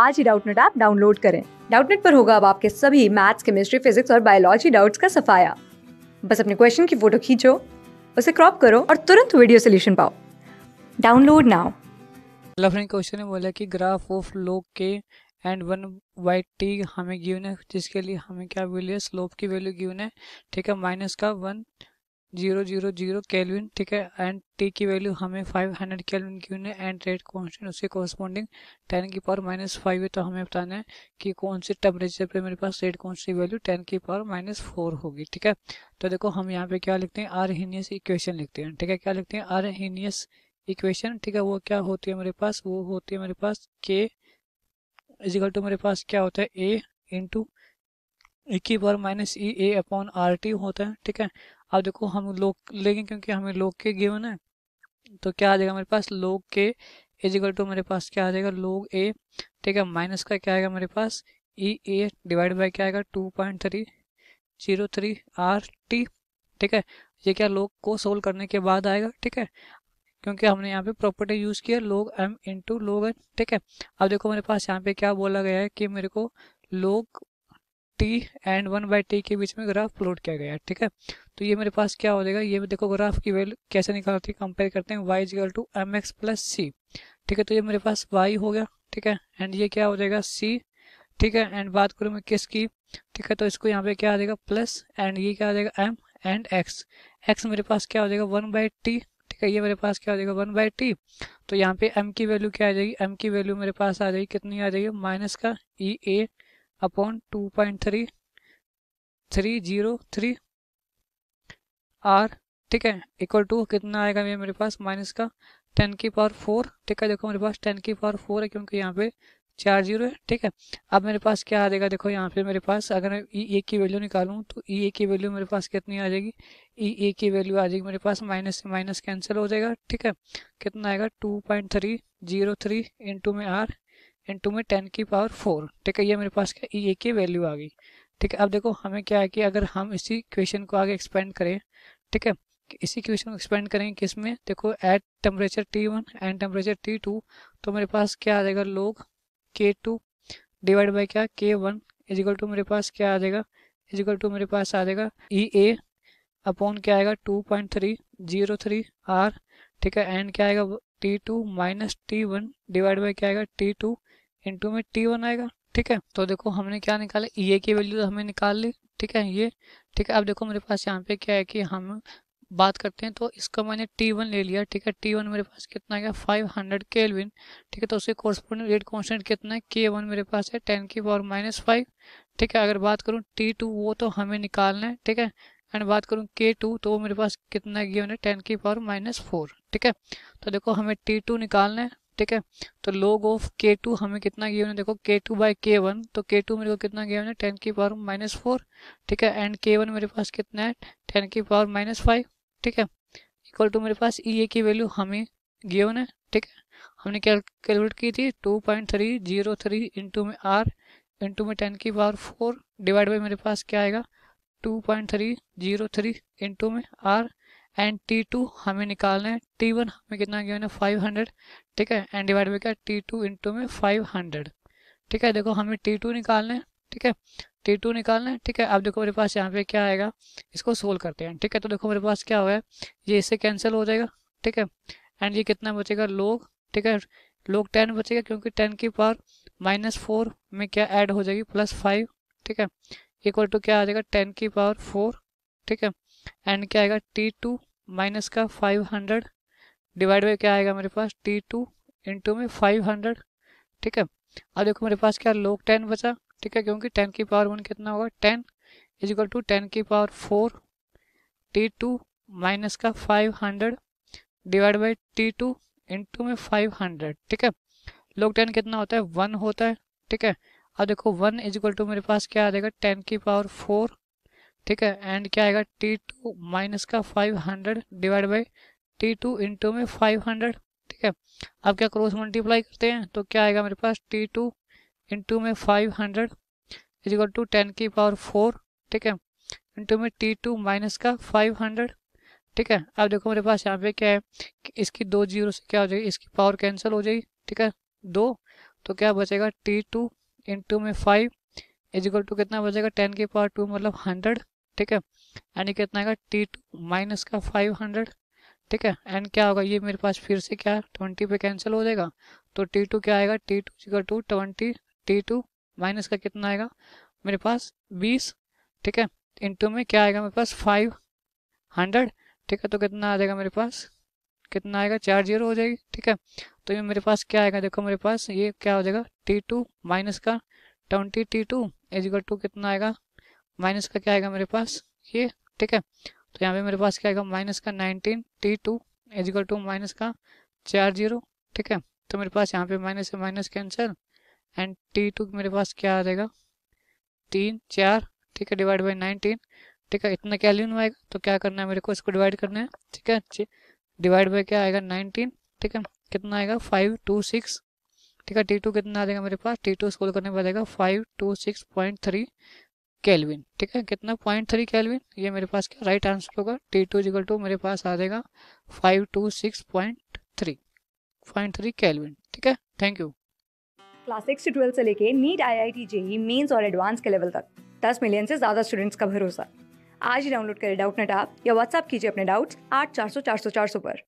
आज ही Doubtnut app download करें डाउटनेट पर होगा अब आपके सभी मैथ्स केमिस्ट्री फिजिक्स और बायोलॉजी डाउट्स का सफाया बस अपने क्वेश्चन की फोटो खींचो उसे क्रॉप करो और तुरंत वीडियो सोल्यूशन पाओ डाउनलोड नाउ पहला क्वेश्चन ने बोला कि graph of log k and one by T हमें गिवन है जिसके लिए हमें क्या वैल्यू है स्लोप की वैल्यू गिवन है ठीक है माइनस का one zero zero zero kelvin ठीक है एंड टी की वैल्यू हमें फाइव हंड्रेड केलविन क्यों है एंड रेट कॉन्स्टेंट उसके कॉरस्पॉन्डिंग टेन की पावर माइनस फाइव है तो हमें बताना है कि कौन से टेम्परेचर पे मेरे पास रेट कौन सी वैल्यू टेन की पावर माइनस फोर होगी ठीक है तो देखो हम यहाँ पे क्या लिखते हैं आर हीनियस इक्वेशन लिखते हैं ठीक है क्या लिखते हैं आर हीनियस इक्वेशन ठीक है वो क्या होती है मेरे पास वो होती है मेरे पास के इजिकल टू मेरे पास क्या होता है ए इंटू ए की power minus E A upon R T होता है ठीक है अब देखो हम लोग लेंगे क्योंकि हमें लोग के गिवन है तो क्या आ जाएगा मेरे पास लोग के इजिकल टू मेरे पास क्या आ जाएगा लोग ए ठीक है माइनस का क्या आएगा मेरे पास ई ए डिवाइड बाई क्या आएगा two point three zero three R T ठीक है ये क्या लोग को सोल्व करने के बाद आएगा ठीक है क्योंकि हमने यहाँ पे प्रॉपर्टी यूज़ किया लोग एम इंटू लोग ठीक है अब देखो मेरे पास यहाँ पे क्या बोला गया है कि मेरे को log T and one by T के बीच में ग्राफ प्लॉट किया गया है ठीक है तो ये मेरे पास क्या हो जाएगा ये देखो ग्राफ की वैल्यू कैसे निकालती है कंपेयर करते हैं Y equal to M X plus C ठीक है तो ये मेरे पास वाई हो गया ठीक है एंड ये क्या हो जाएगा सी ठीक है एंड बात करूँ मैं किस की ठीक है तो इसको यहाँ पे क्या आ जाएगा प्लस एंड ये क्या आ जाएगा एम एंड एक्स एक्स मेरे पास क्या हो जाएगा वन बाई टी ठीक है ये मेरे पास क्या हो जाएगा वन बाई टी तो यहाँ पे एम की वैल्यू क्या आ जाएगी एम की वैल्यू मेरे पास आ जाएगी कितनी आ जाएगी माइनस का E e A upon two point three three zero three R ठीक है इक्वल टू कितना आएगा ये मेरे पास माइनस का टेन की पावर फोर ठीक है देखो मेरे पास टेन की पावर फोर है क्योंकि यहाँ पे चार जीरो है ठीक है अब मेरे पास क्या आ जाएगा देखो यहाँ पे मेरे पास अगर मैं ई e, ए की वैल्यू निकालूँ तो ई e, ए की वैल्यू मेरे पास कितनी आ जाएगी ई e, ए की वैल्यू आ जाएगी मेरे पास माइनस से माइनस कैंसिल हो जाएगा ठीक है कितना आएगा two point three zero three into में आर इंटू में टेन की पावर फोर ठीक है ये मेरे पास क्या ई ए की वैल्यू आ गई ठीक है अब देखो हमें क्या है कि अगर हम इसी क्वेश्चन को आगे एक्सपेंड करें ठीक है इसी क्वेश्चन को एक्सपेंड करेंगे किस में देखो at temperature T one and temperature T two तो मेरे पास क्या आ जाएगा लोग के टू डिवाइड बाई क्या के वन इजिकल टू मेरे पास क्या आ जाएगा इजिकल टू मेरे पास आ जाएगा ई ए अपॉन क्या आएगा two point three zero three R ठीक है एंड क्या आएगा T two minus T one divide by क्या आएगा टी टू इंटू में टी वन आएगा ठीक है तो देखो हमने क्या निकाला ई e की वैल्यू तो हमें निकाल ली ठीक है ये ठीक है अब देखो मेरे पास यहाँ पे क्या है कि हम बात करते हैं तो इसका मैंने टी वन ले लिया ठीक है टी वन मेरे पास कितना है फाइव हंड्रेड के एलविन ठीक है तो उसके कोर्सपोडिंग रेट कॉन्सेंट कितना है के वन मेरे पास है टेन की पावर माइनस फाइव ठीक है अगर बात करूँ टी टू वो तो हमें निकालना है ठीक है एंड बात करूँ के टू तो मेरे पास कितना गिवन टेन की पावर माइनस फोर ठीक है तो देखो हमें टी टू निकालना है ठीक है तो लोग ऑफ के टू हमें कितना गिवन है देखो के टू बाई के वन तो के टू मेरे को कितना गिवन है टेन की पावर माइनस फोर ठीक है एंड के वन मेरे पास कितना है टेन की पावर माइनस फाइव ठीक है इक्वल टू मेरे पास ई e ए की वैल्यू हमें गिवन है ठीक है हमने क्या कैलकुलेट की थी two point three zero three into में आर इंटू में टेन की पावर फोर डिवाइड बाई मेरे पास क्या आएगा two point three zero three into में आर एंड टी टू हमें निकालना है टी वन हमें कितना गिवन है फाइव हंड्रेड ठीक है एंड डिवाइड में क्या टी टू इंटू में फाइव हंड्रेड ठीक है देखो हमें टी टू निकालना है ठीक है टी टू निकालना है ठीक है अब देखो मेरे पास यहाँ पे क्या आएगा इसको सोल्व करते हैं ठीक है तो देखो मेरे पास क्या हुआ है ये इससे कैंसिल हो जाएगा ठीक है एंड ये कितना बचेगा लोग ठीक है लोग टेन बचेगा क्योंकि टेन की पावर माइनस फोर में क्या ऐड हो जाएगी प्लस फाइव ठीक है इक्वल टू क्या आ जाएगा टेन की पावर फोर ठीक है एंड क्या आएगा टी टू माइनस का फाइव हंड्रेड डिवाइड बाई क्या आएगा मेरे पास टी टू इंटू में फाइव हंड्रेड ठीक है अब देखो मेरे पास क्या लोग टेन बचा ठीक है क्योंकि टेन की पावर वन कितना होगा ten is equal to ten की power four T two minus का five hundred divide by T two into में फाइव हंड्रेड ठीक है लोग टेन कितना होता है वन होता है ठीक है अब देखो वन इज इक्वल टू मेरे पास क्या आ जाएगा टेन की पावर फोर ठीक है एंड क्या आएगा टी टू माइनस का five hundred divide by T two into में फाइव हंड्रेड ठीक है अब क्या क्रॉस मल्टीप्लाई करते हैं तो क्या आएगा मेरे पास टी टू इंटू में five hundred equal to ten की पावर फोर ठीक है इंटू में टी टू माइनस का फाइव हंड्रेड ठीक है अब देखो मेरे पास यहाँ पे क्या है कि इसकी दो जीरो से क्या हो जाएगी इसकी पावर कैंसिल हो जाएगी ठीक है दो तो क्या बचेगा टी टू इंटू में फाइव इजिकल टू कितना बचेगा टेन के पावर टू मतलब हंड्रेड ठीक है यानी कितना आएगा टी टू माइनस का फाइव हंड्रेड ठीक है एंड क्या होगा ये मेरे पास फिर से क्या ट्वेंटी पे कैंसिल हो जाएगा तो टी टू क्या आएगा टी टू का two twenty T two minus का कितना आएगा मेरे पास बीस ठीक है इंटू में क्या आएगा मेरे पास फाइव हंड्रेड ठीक है तो कितना आ जाएगा मेरे पास कितना आएगा चार जीरो हो जाएगी ठीक है तो ये मेरे पास क्या आएगा देखो मेरे पास ये क्या हो जाएगा टी टू माइनस का twenty T two equal to कितना आएगा माइनस का क्या आएगा मेरे पास ये ठीक है तो यहाँ पे मेरे पास क्या आएगा माइनस का nineteen T two equal to minus का चार जीरो ठीक है तो मेरे पास यहाँ पे माइनस से minus cancel and T two मेरे पास क्या आ जाएगा तीन चार ठीक है डिवाइड बाई नाइनटीन ठीक है इतना कैल्यून आएगा तो क्या करना है मेरे को इसको डिवाइड करना है ठीक है डिवाइड बाई क्या आएगा नाइनटीन ठीक है कितना आएगा फाइव टू सिक्स ठीक है टी टू कितना आ जाएगा मेरे पास टी टू स्कोल करने पर आएगा five two six point three kelvin ठीक है कितना पॉइंट थ्री कैलविन ये मेरे पास क्या राइट आंसर होगा टी टू इजिकल टू मेरे पास आ जाएगा five two six point three point three kelvin ठीक है थैंक यू क्लास सिक्स से ट्वेल्थ से लेके NEET I I T JEE mains और एडवांस के लेवल तक दस मिलियन से ज़्यादा स्टूडेंट्स का भरोसा आज ही डाउनलोड करें डाउट नेट आप या व्हाट्सअप कीजिए अपने डाउट्स आठ चार सौ चार सौ चार सौ पर